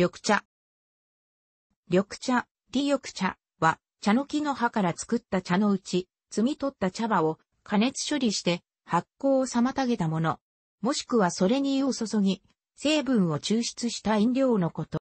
緑茶。緑茶、ティ緑茶は、茶の木の葉から作った茶のうち、摘み取った茶葉を加熱処理して発酵を妨げたもの。もしくはそれに湯を注ぎ、成分を抽出した飲料のこと。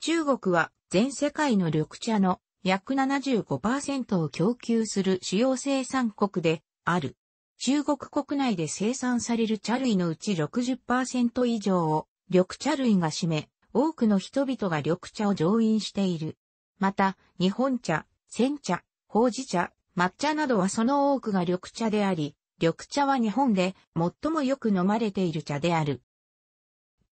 中国は全世界の緑茶の約75%を供給する主要生産国である。中国国内で生産される茶類のうち60%以上を緑茶類が占め、多くの人々が緑茶を上飲している。また、日本茶、煎茶、ほうじ茶、抹茶などはその多くが緑茶であり、緑茶は日本で最もよく飲まれている茶である。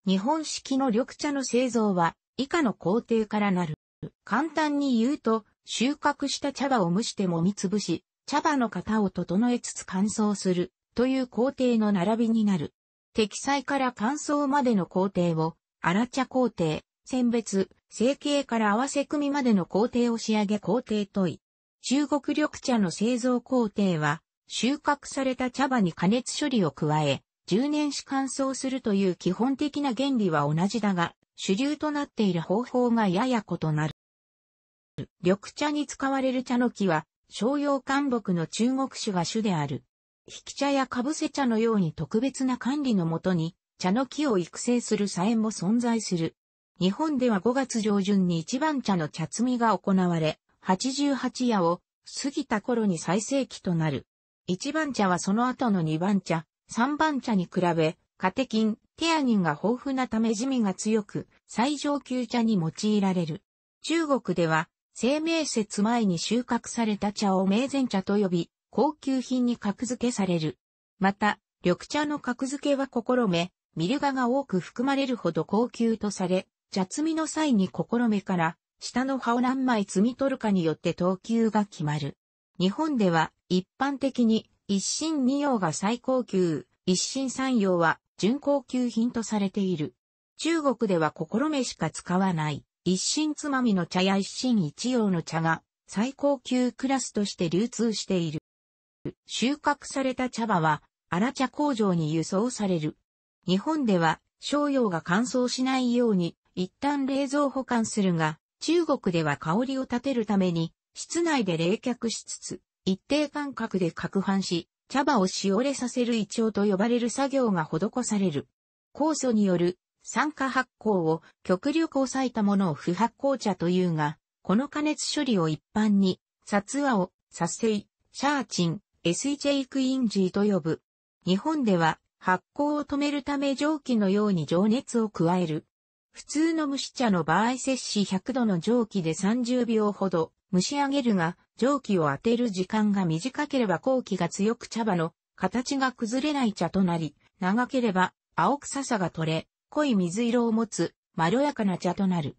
日本式の緑茶の製造は以下の工程からなる。簡単に言うと、収穫した茶葉を蒸して揉みつぶし、茶葉の型を整えつつ乾燥するという工程の並びになる。適材から乾燥までの工程を荒茶工程、選別、成形から合わせ組みまでの工程を仕上げ工程とい。中国緑茶の製造工程は、収穫された茶葉に加熱処理を加え、10年し乾燥するという基本的な原理は同じだが、主流となっている方法がやや異なる。緑茶に使われる茶の木は、商用灌木の中国種が種である。引き茶やかぶせ茶のように特別な管理のもとに、茶の木を育成する茶園も存在する。日本では5月上旬に一番茶の茶摘みが行われ、88夜を過ぎた頃に最盛期となる。一番茶はその後の二番茶、三番茶に比べ、カテキン、テアニンが豊富なため地味が強く、最上級茶に用いられる。中国では、生命節前に収穫された茶を名前茶と呼び、高級品に格付けされる。また、緑茶の格付けは心め、ミルガが多く含まれるほど高級とされ、茶摘みの際に心目から、下の葉を何枚摘み取るかによって等級が決まる。日本では、一般的に、一心二葉が最高級、一心三葉は準高級品とされている。中国では心目しか使わない、一心つまみの茶や一心一葉の茶が、最高級クラスとして流通している。収穫された茶葉は、荒茶工場に輸送される。日本では、商用が乾燥しないように、一旦冷蔵保管するが、中国では香りを立てるために、室内で冷却しつつ、一定間隔で攪拌し、茶葉をしおれさせる胃腸と呼ばれる作業が施される。酵素による酸化発酵を極力抑えたものを不発酵茶というが、この加熱処理を一般に、殺和を、殺生、シャーチン、SJ クインジーと呼ぶ。日本では、発酵を止めるため蒸気のように情熱を加える。普通の蒸し茶の場合摂氏100度の蒸気で30秒ほど蒸し上げるが、蒸気を当てる時間が短ければ後期が強く茶葉の形が崩れない茶となり、長ければ青臭さが取れ、濃い水色を持つまろやかな茶となる。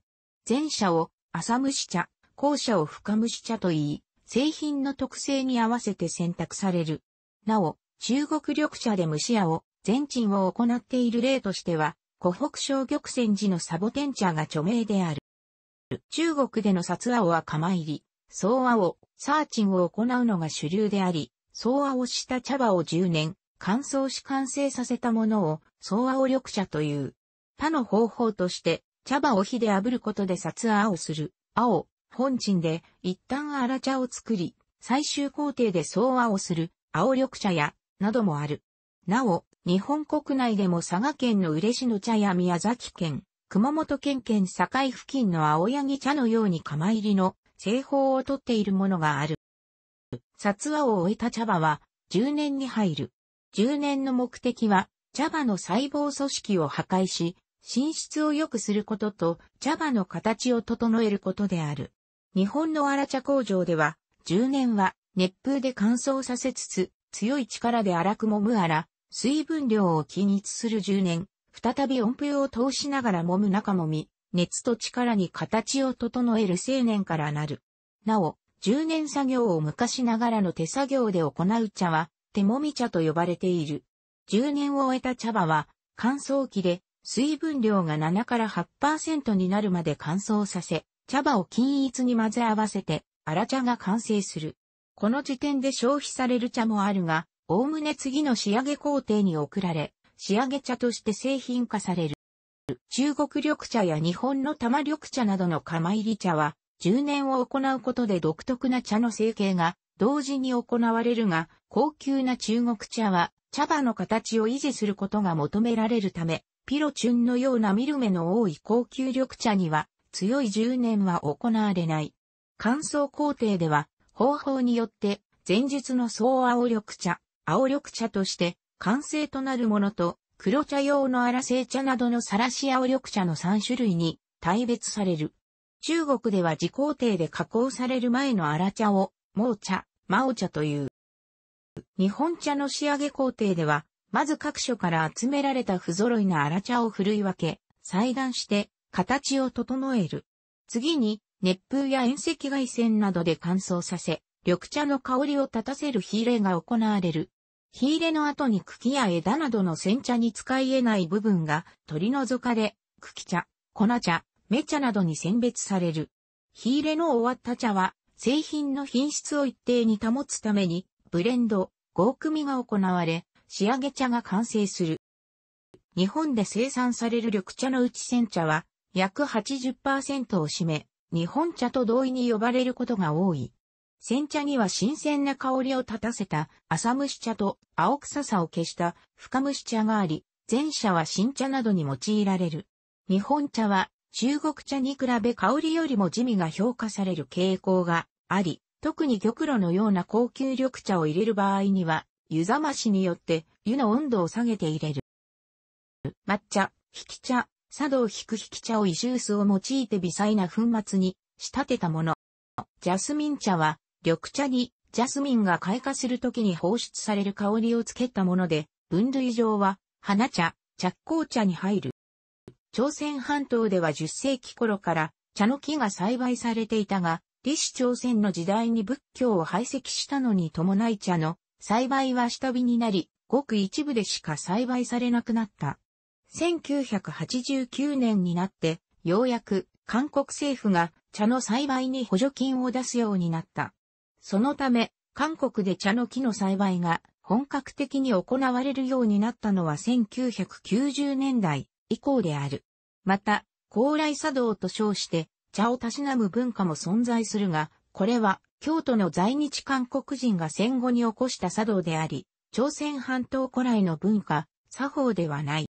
前者を浅蒸し茶、後者を深蒸し茶と言い、製品の特性に合わせて選択される。なお、中国緑茶で蒸し屋を全鎮を行っている例としては、湖北省玉泉寺のサボテン茶が著名である。中国での札青は釜入り、総青、サーチンを行うのが主流であり、総青した茶葉を10年、乾燥し完成させたものを、総青緑茶という。他の方法として、茶葉を火で炙ることで札青する、青、本鎮で、一旦荒茶を作り、最終工程で総青する、青緑茶や、などもある。なお、日本国内でも佐賀県の嬉野茶や宮崎県、熊本県県境付近の青柳茶のように釜入りの製法をとっているものがある。札話を終えた茶葉は10年に入る。10年の目的は茶葉の細胞組織を破壊し、寝室を良くすることと茶葉の形を整えることである。日本の荒茶工場では、10年は熱風で乾燥させつつ、強い力で荒くもむ荒、水分量を均一する10年、再び音符を通しながら揉む中揉み、熱と力に形を整える青年からなる。なお、10年作業を昔ながらの手作業で行う茶は、手もみ茶と呼ばれている。10年を終えた茶葉は、乾燥機で水分量が7から8%になるまで乾燥させ、茶葉を均一に混ぜ合わせて、荒茶が完成する。この時点で消費される茶もあるが、おおむね次の仕上げ工程に送られ、仕上げ茶として製品化される。中国緑茶や日本の玉緑茶などの釜入り茶は、10年を行うことで独特な茶の成形が同時に行われるが、高級な中国茶は茶葉の形を維持することが求められるため、ピロチュンのような見る目の多い高級緑茶には強い10年は行われない。乾燥工程では方法によって前述の総青緑茶、青緑茶として完成となるものと、黒茶用の荒製茶などのさらし青緑茶の3種類に大別される。中国では自工程で加工される前の荒茶を、猛茶、麻茶という。日本茶の仕上げ工程では、まず各所から集められた不揃いな荒茶を振るい分け、裁断して形を整える。次に、熱風や遠赤外線などで乾燥させ、緑茶の香りを立たせる火入れが行われる。火入れの後に茎や枝などの煎茶に使い得ない部分が取り除かれ、茎茶、粉茶、芽茶などに選別される。火入れの終わった茶は、製品の品質を一定に保つために、ブレンド、合組が行われ、仕上げ茶が完成する。日本で生産される緑茶のうち煎茶は、約80%を占め、日本茶と同意に呼ばれることが多い。煎茶には新鮮な香りを立たせた浅蒸し茶と青臭さを消した深蒸し茶があり、前者は新茶などに用いられる。日本茶は中国茶に比べ香りよりも地味が評価される傾向があり、特に玉露のような高級緑茶を入れる場合には、湯冷ましによって湯の温度を下げて入れる。抹茶、引き茶、茶道引く引き茶をイジュースを用いて微細な粉末に仕立てたもの。ジャスミン茶は緑茶にジャスミンが開花する時に放出される香りをつけたもので、分類上は花茶、着工茶に入る。朝鮮半島では10世紀頃から茶の木が栽培されていたが、李氏朝鮮の時代に仏教を排斥したのに伴い茶の栽培は下火になり、ごく一部でしか栽培されなくなった。1989年になって、ようやく韓国政府が茶の栽培に補助金を出すようになった。そのため、韓国で茶の木の栽培が本格的に行われるようになったのは1990年代以降である。また、高麗茶道と称して茶をたしなむ文化も存在するが、これは京都の在日韓国人が戦後に起こした茶道であり、朝鮮半島古来の文化、作法ではない。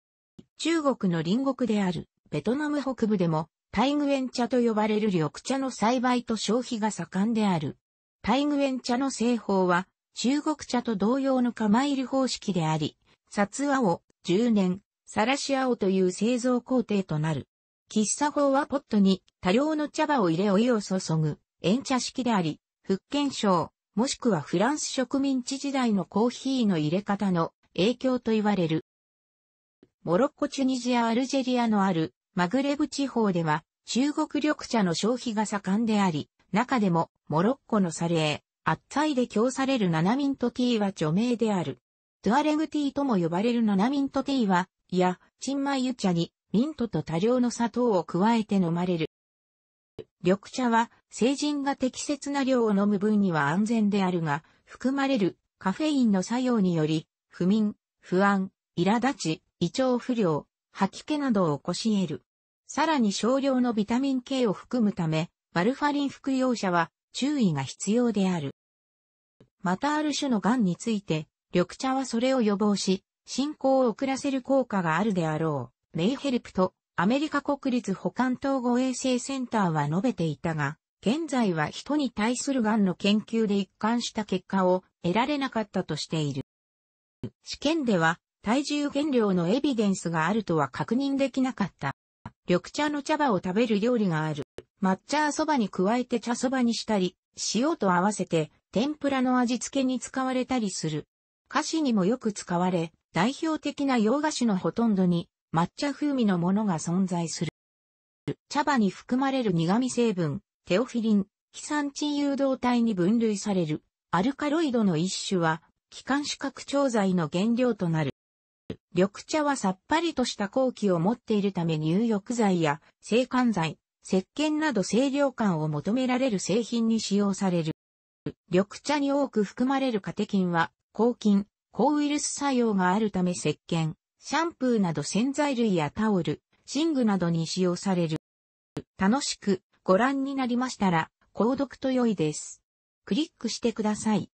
中国の隣国であるベトナム北部でも、タイグエン茶と呼ばれる緑茶の栽培と消費が盛んである。タイグエン茶の製法は、中国茶と同様の釜入り方式であり、札青、10年、晒し青という製造工程となる。喫茶法はポットに多量の茶葉を入れお湯を注ぐ、縁茶式であり、福建省、もしくはフランス植民地時代のコーヒーの入れ方の影響と言われる。モロッコチュニジアアルジェリアのあるマグレブ地方では中国緑茶の消費が盛んであり、中でも、モロッコのサレー、アッツァイで供されるナナミントティーは著名である。トゥアレグティーとも呼ばれるナナミントティーは、いや、チンマイユ茶に、ミントと多量の砂糖を加えて飲まれる。緑茶は、成人が適切な量を飲む分には安全であるが、含まれるカフェインの作用により、不眠、不安、苛立ち、胃腸不良、吐き気などを起こし得る。さらに少量のビタミン K を含むため、バルファリン服用者は注意が必要である。またある種の癌について、緑茶はそれを予防し、進行を遅らせる効果があるであろう。メイヘルプとアメリカ国立保管統合衛生センターは述べていたが、現在は人に対する癌の研究で一貫した結果を得られなかったとしている。試験では体重減量のエビデンスがあるとは確認できなかった。緑茶の茶葉を食べる料理がある。抹茶そばに加えて茶そばにしたり、塩と合わせて天ぷらの味付けに使われたりする。菓子にもよく使われ、代表的な洋菓子のほとんどに抹茶風味のものが存在する。茶葉に含まれる苦味成分、テオフィリン、非酸値誘導体に分類される、アルカロイドの一種は、気管支拡張剤の原料となる。緑茶はさっぱりとした後期を持っているため入浴剤や制汗剤、石鹸など清涼感を求められる製品に使用される。緑茶に多く含まれるカテキンは、抗菌、抗ウイルス作用があるため石鹸、シャンプーなど洗剤類やタオル、寝具などに使用される。楽しくご覧になりましたら、購読と良いです。クリックしてください。